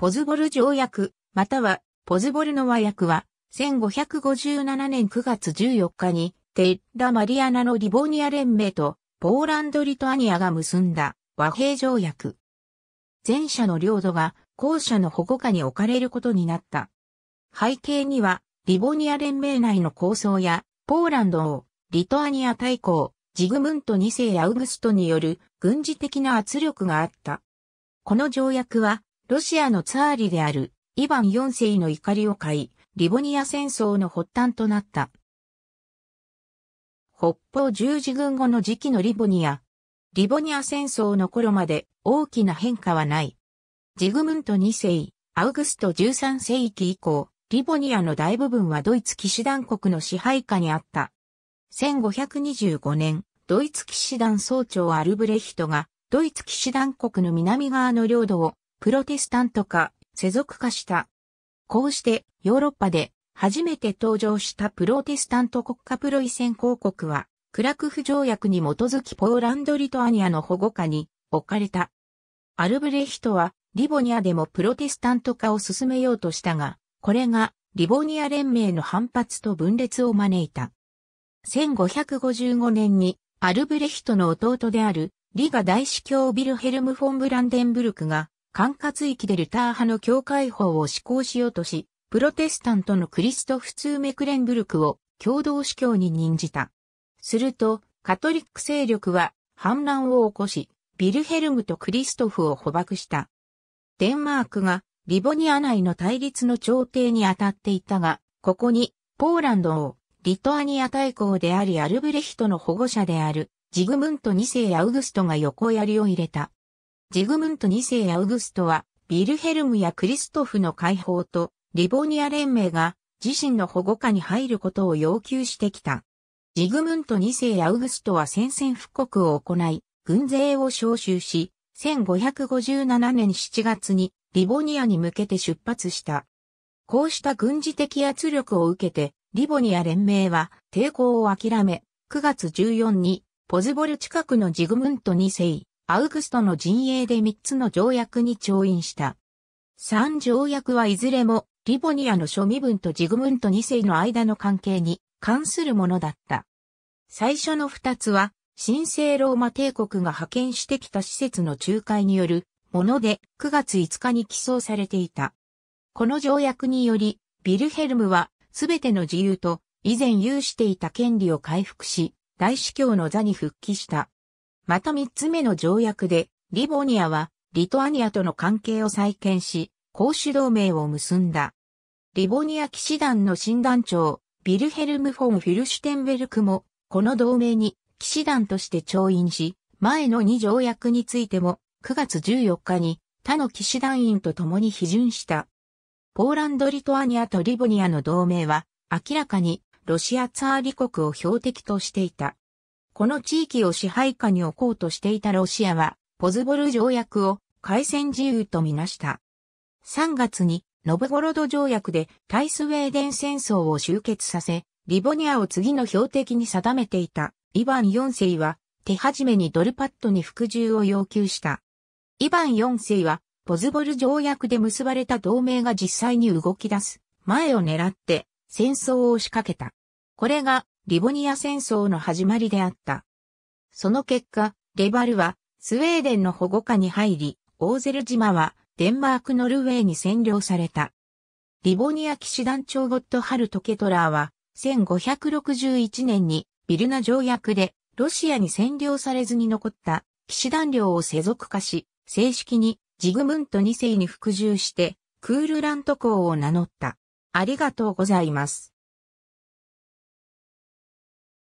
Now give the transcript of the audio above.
ポズボル条約、または、ポズボルの和訳は、1557年9月14日に、テッラ・マリアナのリボニア連盟と、ポーランド・リトアニアが結んだ和平条約。前者の領土が後者の保護下に置かれることになった。背景には、リボニア連盟内の構想や、ポーランドをリトアニア大公、ジグムント2世アウグストによる軍事的な圧力があった。この条約はロシアのツァーリであるイヴァン4世の怒りを買い、リボニア戦争の発端となった。北方十字軍後の時期のリボニア。リボニア戦争の頃まで大きな変化はない。ジグムント2世、アウグスト13世紀以降、リボニアの大部分はドイツ騎士団国の支配下にあった。1525年、ドイツ騎士団総長アルブレヒトが、ドイツ騎士団国の南側の領土をプロテスタント化、世俗化した。こうしてヨーロッパで初めて登場したプロテスタント国家プロイセン公国は、クラクフ条約に基づきポーランド・リトアニアの保護下に置かれた。アルブレヒトはリボニアでもプロテスタント化を進めようとしたが、これがリボニア連盟の反発と分裂を招いた。1555年にアルブレヒトの弟であるリガ大司教ビルヘルム・フォン・ブランデンブルクが管轄域でルター派の教会法を施行しようとし、プロテスタントのクリストツーメクレンブルクを共同司教に任じた。すると、カトリック勢力は反乱を起こし、ビルヘルムとクリストフを捕獲した。デンマークがリボニア内の対立の調停に当たっていたが、ここにポーランドをリトアニア大公でありアルブレヒトの保護者であるジグムント2世アウグストが横槍を入れた。ジグムント2世アウグストは、ビルヘルムやクリストフの解放と、リボニア連盟が自身の保護下に入ることを要求してきた。ジグムント2世アウグストは宣戦布告を行い、軍勢を召集し、1557年7月にリボニアに向けて出発した。こうした軍事的圧力を受けて、リボニア連盟は抵抗を諦め、9月14にポズボル近くのジグムント2世、アウグストの陣営で3つの条約に調印した。3条約はいずれもリボニアの諸身分とジグムント2世の間の関係に関するものだった。最初の2つは神聖ローマ帝国が派遣してきた施設の仲介によるもので9月5日に起草されていた。この条約により、ビルヘルムはすべての自由と以前有していた権利を回復し、大司教の座に復帰した。また三つ目の条約で、リボニアは、リトアニアとの関係を再建し、公主同盟を結んだ。リボニア騎士団の新団長、ビルヘルム・フォン・フィルシュテンベルクも、この同盟に騎士団として調印し、前の二条約についても、9月14日に他の騎士団員と共に批准した。ポーランド・リトアニアとリボニアの同盟は、明らかにロシアツァーリ国を標的としていた。この地域を支配下に置こうとしていたロシアは、ポズボル条約を海戦自由とみなした。3月に、ノブゴロド条約で対スウェーデン戦争を終結させ、リボニアを次の標的に定めていたイヴァン4世は手始めにドルパッドに服従を要求した。イヴァン4世はポズボル条約で結ばれた同盟が実際に動き出す前を狙って戦争を仕掛けた。これがリボニア戦争の始まりであった。その結果、レバルはスウェーデンの保護下に入り、オーゼル島はデンマーク・ノルウェーに占領された。リボニア騎士団長ゴッドハルト・ケトラーは、1561年にビルナ条約でロシアに占領されずに残った騎士団領を世俗化し、正式にジグムント2世に服従して、クールラント公を名乗った。ありがとうございます。